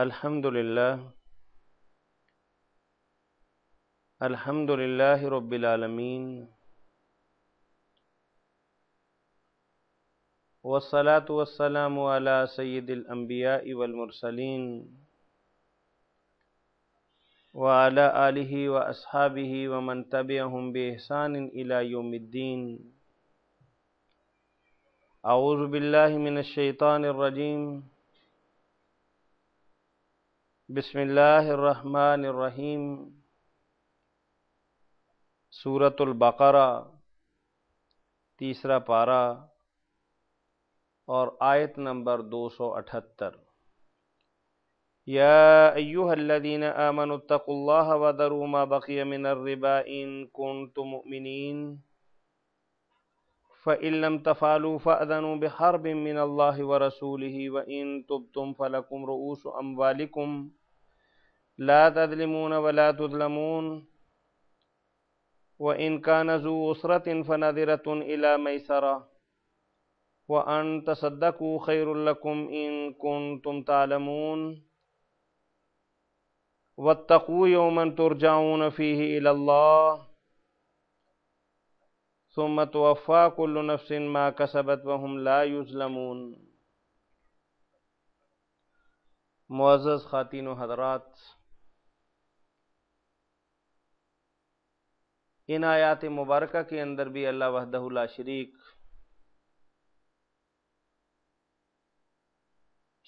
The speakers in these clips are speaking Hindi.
الحمد لله الحمد لله رب العالمين والصلاة والسلام على سيد الأنبياء والمرسلين وعلى آله وأصحابه ومن تبعهم بإحسان إلى يوم الدين أعوذ بالله من الشيطان الرجيم बिसमीम सूरतुल्बकरा तीसरा पारा और आयत नंबर दो सौ अठहत्तर यादीन आमनतल्ला वदरुमा बक़िया मिनरबा इन कौन तुमिन फ़िल्म तफ़ालू फ़न बहर बिमिन व रसूल व इन तुब तुम फ़लकुम रऊस अम वालिकुम لا تظلمون ولا تظلمون وإن كان ذو أسرة فنذرة إلى ميسرة وأن تصدقوا خير لكم إن كنتم تعلمون واتقوا يوما ترجعون فيه إلى الله ثم توفى كل نفس ما كسبت وهم لا يظلمون معزز خاتين و حضرات इन आयात मुबारक के अंदर भी अल्लाह वहदहुल्ला शरीक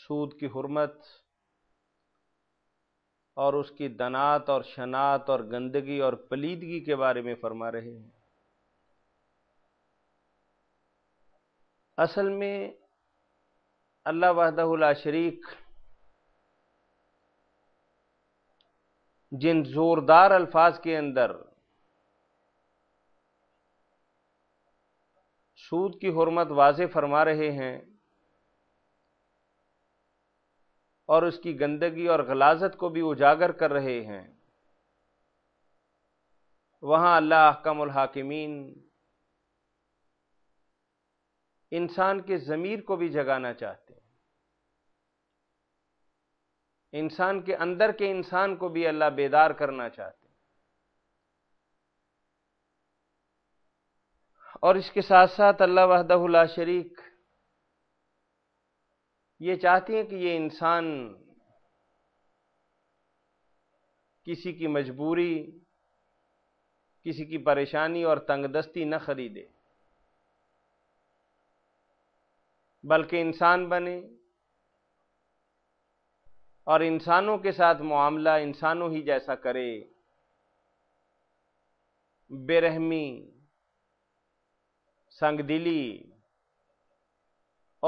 सूद की हरमत और उसकी दनात और शनात और गंदगी और पलीदगी के बारे में फरमा रहे हैं असल में अल्लाह वहदहुल्ला शरीक जिन ज़ोरदार अल्फाज के अंदर सूद की हरमत वाज फरमा रहे हैं और उसकी गंदगी और गलाजत को भी उजागर कर रहे हैं वहाँ अल्लाह हाकिमीन इंसान के ज़मीर को भी जगाना चाहते हैं इंसान के अंदर के इंसान को भी अल्लाह बेदार करना चाहते हैं और इसके साथ साथ अल्लाह वहदहुल्ला शरीक ये चाहती हैं कि ये इंसान किसी की मजबूरी किसी की परेशानी और तंगदस्ती न खरीदे बल्कि इंसान बने और इंसानों के साथ मामला इंसानों ही जैसा करे बेरहमी संगदिली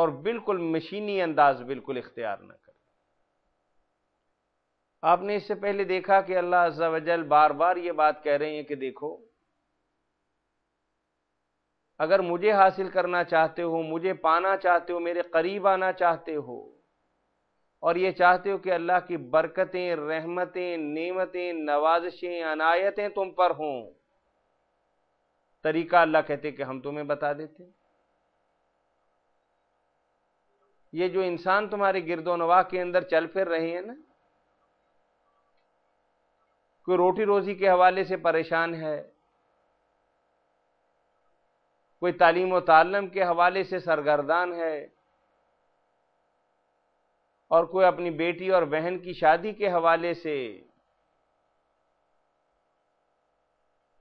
और बिल्कुल मशीनी अंदाज बिल्कुल इख्तियार न करें आपने इससे पहले देखा कि अल्लाह अज्जावजल बार बार ये बात कह रहे हैं कि देखो अगर मुझे हासिल करना चाहते हो मुझे पाना चाहते हो मेरे करीब आना चाहते हो और ये चाहते हो कि अल्लाह की बरकतें रहमतें नेमतें नवाजशें अनायतें तुम पर हों तरीका अल्लाह कहते कि हम तुम्हें बता देते ये जो इंसान तुम्हारे गिरदो नवाह के अंदर चल फिर रहे हैं ना कोई रोटी रोजी के हवाले से परेशान है कोई तालीम तालम के हवाले से सरगर्दान है और कोई अपनी बेटी और बहन की शादी के हवाले से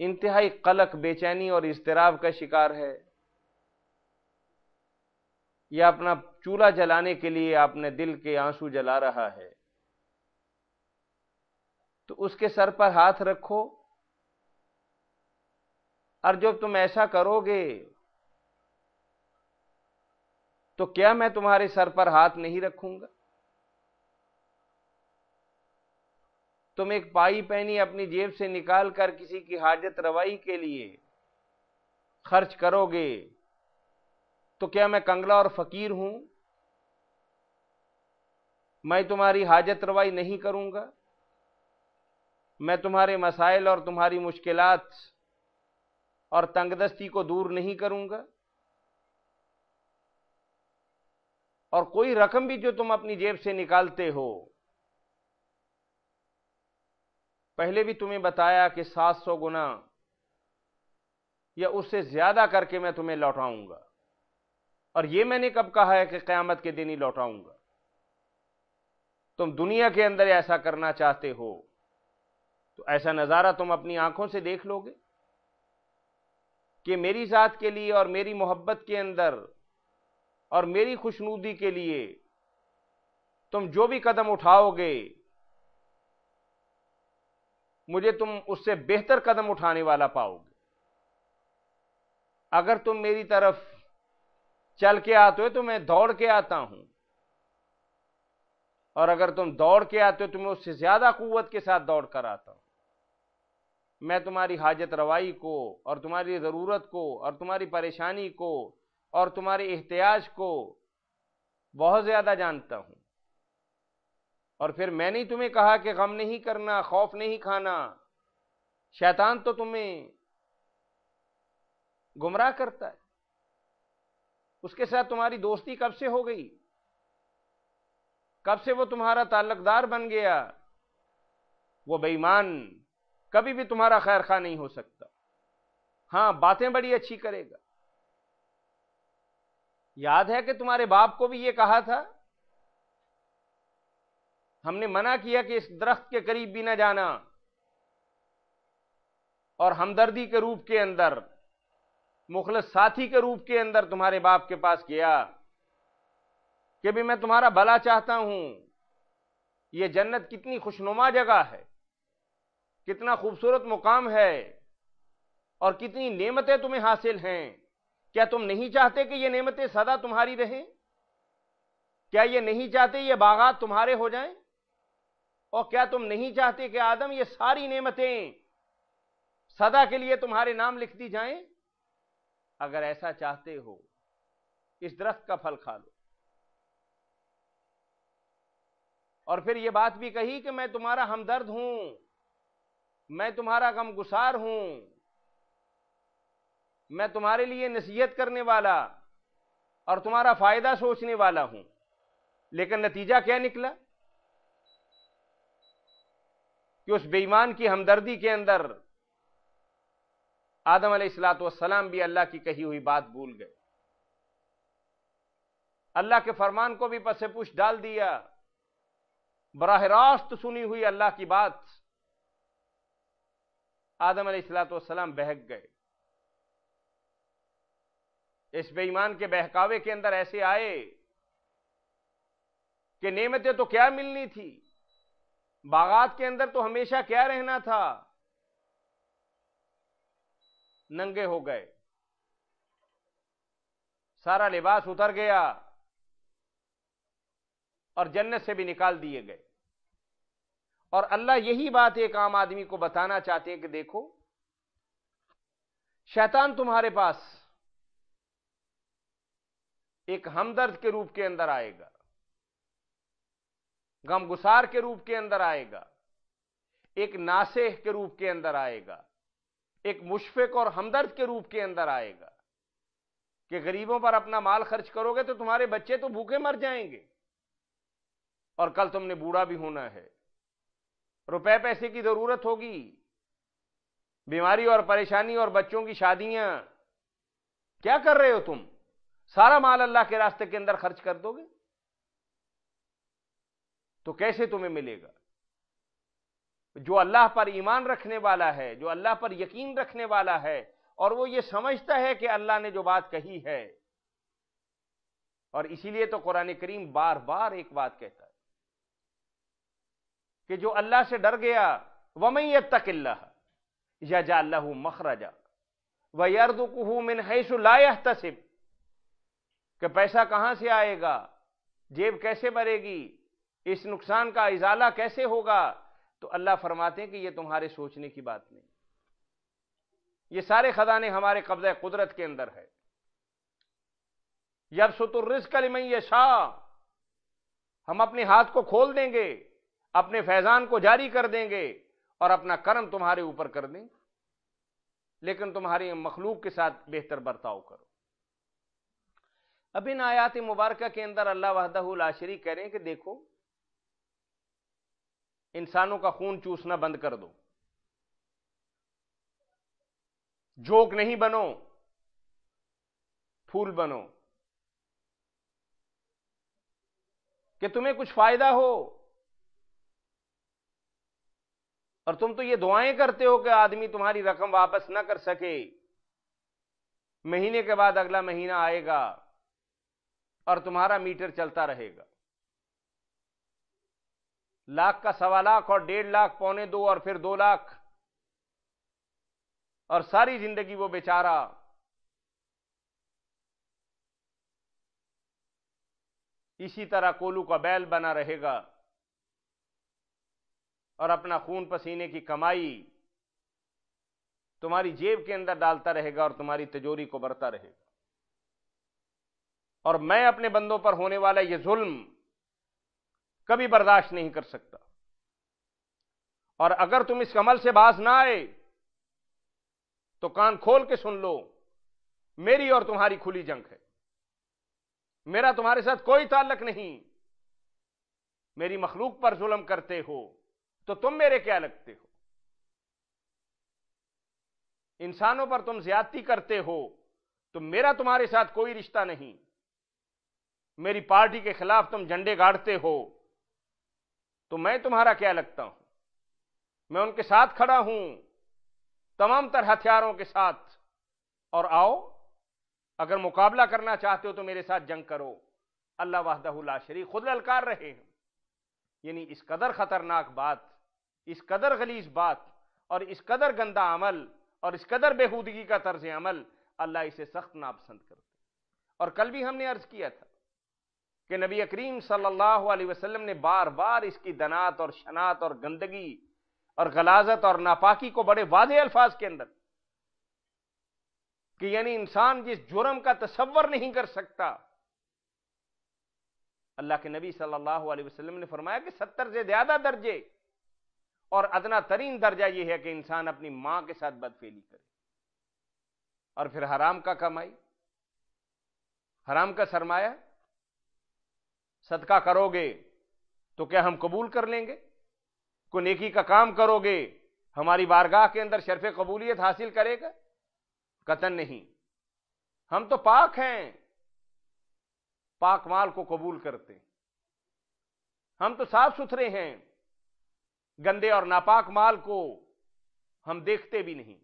इंतहाई कलक बेचैनी और इज्तराब का शिकार है या अपना चूल्हा जलाने के लिए आपने दिल के आंसू जला रहा है तो उसके सर पर हाथ रखो और जब तुम ऐसा करोगे तो क्या मैं तुम्हारे सर पर हाथ नहीं रखूंगा तुम एक पाई पैनी अपनी जेब से निकाल कर किसी की हाजत रवाई के लिए खर्च करोगे तो क्या मैं कंगला और फकीर हूं मैं तुम्हारी हाजत रवाई नहीं करूंगा मैं तुम्हारे मसाइल और तुम्हारी मुश्किल और तंगदस्ती को दूर नहीं करूंगा और कोई रकम भी जो तुम अपनी जेब से निकालते हो पहले भी तुम्हें बताया कि 700 गुना या उससे ज्यादा करके मैं तुम्हें लौटाऊंगा और यह मैंने कब कहा है कि क़यामत के दिन ही लौटाऊंगा तुम दुनिया के अंदर ऐसा करना चाहते हो तो ऐसा नज़ारा तुम अपनी आंखों से देख लोगे कि मेरी ज़ात के लिए और मेरी मोहब्बत के अंदर और मेरी खुशनूदी के लिए तुम जो भी कदम उठाओगे मुझे तुम उससे बेहतर कदम उठाने वाला पाओगे अगर तुम मेरी तरफ चल के आते हो तो मैं दौड़ के आता हूं और अगर तुम दौड़ के आते हो तो मैं उससे ज्यादा कुवत के साथ दौड़ कर आता हूं मैं तुम्हारी हाजत रवाई को और तुम्हारी ज़रूरत को और तुम्हारी परेशानी को और तुम्हारे एहतियाज को बहुत ज़्यादा जानता हूं और फिर मैंने ही तुम्हें कहा कि गम नहीं करना खौफ नहीं खाना शैतान तो तुम्हें गुमराह करता है उसके साथ तुम्हारी दोस्ती कब से हो गई कब से वो तुम्हारा ताल्लकदार बन गया वो बेईमान कभी भी तुम्हारा खैर खा नहीं हो सकता हां बातें बड़ी अच्छी करेगा याद है कि तुम्हारे बाप को भी ये कहा था हमने मना किया कि इस दरख्त के करीब भी ना जाना और हमदर्दी के रूप के अंदर मुखल साथी के रूप के अंदर तुम्हारे बाप के पास गया कि भी मैं तुम्हारा भला चाहता हूं यह जन्नत कितनी खुशनुमा जगह है कितना खूबसूरत मुकाम है और कितनी नेमतें तुम्हें हासिल हैं क्या तुम नहीं चाहते कि ये नेमतें सदा तुम्हारी रहें क्या ये नहीं चाहते ये बागात तुम्हारे हो जाएं और क्या तुम नहीं चाहते कि आदम ये सारी नेमतें सदा के लिए तुम्हारे नाम लिख दी जाएं? अगर ऐसा चाहते हो इस दरख्त का फल खा लो और फिर यह बात भी कही कि मैं तुम्हारा हमदर्द हूं मैं तुम्हारा गमगुसार हूं मैं तुम्हारे लिए नसीहत करने वाला और तुम्हारा फायदा सोचने वाला हूं लेकिन नतीजा क्या निकला कि उस बेईमान की हमदर्दी के अंदर आदम सलाम भी अल्लाह की कही हुई बात भूल गए अल्लाह के फरमान को भी पसे पुछ डाल दिया बराह रास्त सुनी हुई अल्लाह की बात आदम सलाम बहक गए इस बेईमान के बहकावे के अंदर ऐसे आए कि नेमतें तो क्या मिलनी थी बागात के अंदर तो हमेशा क्या रहना था नंगे हो गए सारा लिबास उतर गया और जन्नत से भी निकाल दिए गए और अल्लाह यही बात एक आम आदमी को बताना चाहते हैं कि देखो शैतान तुम्हारे पास एक हमदर्द के रूप के अंदर आएगा गमगुसार के रूप के अंदर आएगा एक नासेह के रूप के अंदर आएगा एक मुशफिक और हमदर्द के रूप के अंदर आएगा कि गरीबों पर अपना माल खर्च करोगे तो तुम्हारे बच्चे तो भूखे मर जाएंगे और कल तुमने बूढ़ा भी होना है रुपए पैसे की जरूरत होगी बीमारी और परेशानी और बच्चों की शादियां क्या कर रहे हो तुम सारा माल अल्लाह के रास्ते के अंदर खर्च कर दोगे तो कैसे तुम्हें मिलेगा जो अल्लाह पर ईमान रखने वाला है जो अल्लाह पर यकीन रखने वाला है और वो ये समझता है कि अल्लाह ने जो बात कही है और इसीलिए तो कुरान करीम बार बार एक बात कहता है कि जो अल्लाह से डर गया वमई तकिल्ला तक अल्लाह मखराजा व यर्दुकहू मिन हैसुलाह तसिब कि पैसा कहां से आएगा जेब कैसे भरेगी इस नुकसान का इजाला कैसे होगा तो अल्लाह फरमाते हैं कि ये तुम्हारे सोचने की बात नहीं ये सारे खजाने हमारे कब्जा कुदरत के अंदर है यब सतुर्रिस्कलिमई ये शाह हम अपने हाथ को खोल देंगे अपने फैजान को जारी कर देंगे और अपना कर्म तुम्हारे ऊपर कर देंगे लेकिन तुम्हारी मखलूक के साथ बेहतर बर्ताव करो अब इन आयात मुबारक के अंदर अल्लाह वहदाशरी कह रहे हैं कि देखो इंसानों का खून चूसना बंद कर दो जोक नहीं बनो फूल बनो कि तुम्हें कुछ फायदा हो और तुम तो ये दुआएं करते हो कि आदमी तुम्हारी रकम वापस ना कर सके महीने के बाद अगला महीना आएगा और तुम्हारा मीटर चलता रहेगा लाख का सवा लाख और डेढ़ लाख पौने दो और फिर दो लाख और सारी जिंदगी वो बेचारा इसी तरह कोलू का बैल बना रहेगा और अपना खून पसीने की कमाई तुम्हारी जेब के अंदर डालता रहेगा और तुम्हारी तिजोरी को बरता रहेगा और मैं अपने बंदों पर होने वाला यह जुल्म कभी बर्दाश्त नहीं कर सकता और अगर तुम इस कमल से बाज ना आए तो कान खोल के सुन लो मेरी और तुम्हारी खुली जंग है मेरा तुम्हारे साथ कोई ताल्लक नहीं मेरी मखलूक पर जुल्म करते हो तो तुम मेरे क्या लगते हो इंसानों पर तुम ज्यादती करते हो तो मेरा तुम्हारे साथ कोई रिश्ता नहीं मेरी पार्टी के खिलाफ तुम झंडे गाड़ते हो तो मैं तुम्हारा क्या लगता हूं मैं उनके साथ खड़ा हूं तमाम तरह हथियारों के साथ और आओ अगर मुकाबला करना चाहते हो तो मेरे साथ जंग करो अल्लाह वाहदहुल्ला शरीफ खुद ललकार रहे हैं यानी इस कदर खतरनाक बात इस कदर गलीस बात और इस कदर गंदा अमल और इस कदर बेहूदगी का तर्ज अमल अल्लाह इसे सख्त नापसंद करते और कल भी हमने अर्ज किया था कि नबी करीम सल्लल्लाहु अलैहि वसल्लम ने बार बार इसकी दनात और शनात और गंदगी और गलाजत और नापाकी को बड़े वादे अल्फाज के अंदर कि यानी इंसान जिस जुर्म का तस्वर नहीं कर सकता अल्लाह के नबी सल्लल्लाहु अलैहि वसल्लम ने फरमाया कि सत्तर से ज्यादा दर्जे और अदना तरीन दर्जा यह है कि इंसान अपनी मां के साथ बदफेली करे और फिर हराम का कमाई हराम का सरमाया सदका करोगे तो क्या हम कबूल कर लेंगे को नेकी का काम करोगे हमारी बारगाह के अंदर शर्फ कबूलियत हासिल करेगा कतन नहीं हम तो पाक हैं पाक माल को कबूल करते हम तो साफ सुथरे हैं गंदे और नापाक माल को हम देखते भी नहीं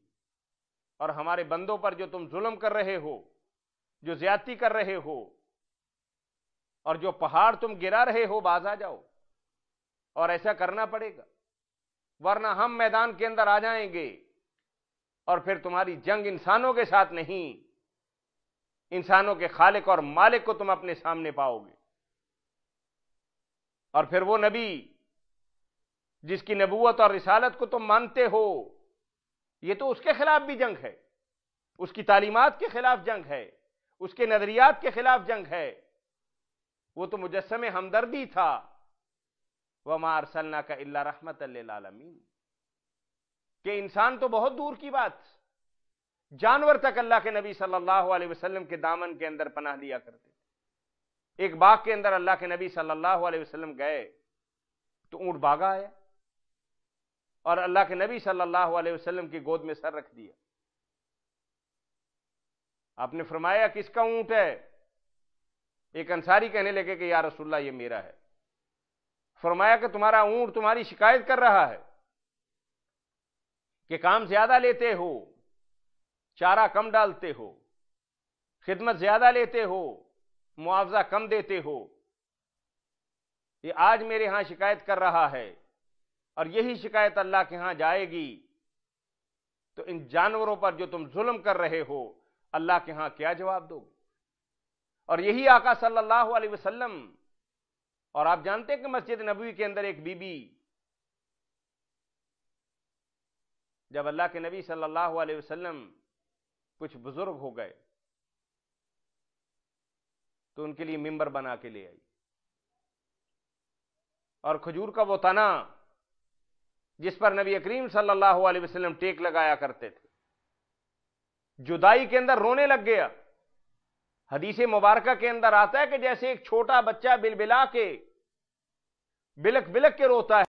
और हमारे बंदों पर जो तुम जुल्म कर रहे हो जो ज्यादती कर रहे हो और जो पहाड़ तुम गिरा रहे हो बाज आ जाओ और ऐसा करना पड़ेगा वरना हम मैदान के अंदर आ जाएंगे और फिर तुम्हारी जंग इंसानों के साथ नहीं इंसानों के खालिक और मालिक को तुम अपने सामने पाओगे और फिर वो नबी जिसकी नबूत और रिसालत को तुम मानते हो ये तो उसके खिलाफ भी जंग है उसकी तालीमत के खिलाफ जंग है उसके नजरियात के खिलाफ जंग है वो तो मुजस्म हमदर्दी था वह मारसलना का अल्ला रहमत आलमीन के इंसान तो बहुत दूर की बात जानवर तक अल्लाह के नबी सल्लल्लाहु अलैहि वसल्लम के दामन के अंदर पनाह लिया करते थे एक बाग के अंदर अल्लाह के नबी सल्लल्लाहु अलैहि वसल्लम गए तो ऊंट बागा आया और अल्लाह के नबी सल्लल्लाहु अलैहि वसल्लम की गोद में सर रख दिया आपने फरमाया किसका ऊंट है एक अंसारी कहने लगे कि या रसुल्ला ये मेरा है फरमाया कि तुम्हारा ऊंट तुम्हारी शिकायत कर रहा है कि काम ज्यादा लेते हो चारा कम डालते हो खिदमत ज्यादा लेते हो मुआवजा कम देते हो ये आज मेरे यहां शिकायत कर रहा है और यही शिकायत अल्लाह के यहां जाएगी तो इन जानवरों पर जो तुम जुल्म कर रहे हो अल्लाह के यहां क्या जवाब दोगे और यही आका सल्लल्लाहु अलैहि वसल्लम और आप जानते हैं कि मस्जिद नबी के अंदर एक बीबी जब अल्लाह के नबी सल्लल्लाहु अलैहि वसल्लम कुछ बुजुर्ग हो गए तो उनके लिए मिंबर बना के ले आई और खजूर का वो तना जिस पर नबी अकरीम सल्लल्लाहु अलैहि वसल्लम टेक लगाया करते थे जुदाई के अंदर रोने लग गया हदीसे मुबारक के अंदर आता है कि जैसे एक छोटा बच्चा बिलबिला के बिलक बिलक के रोता है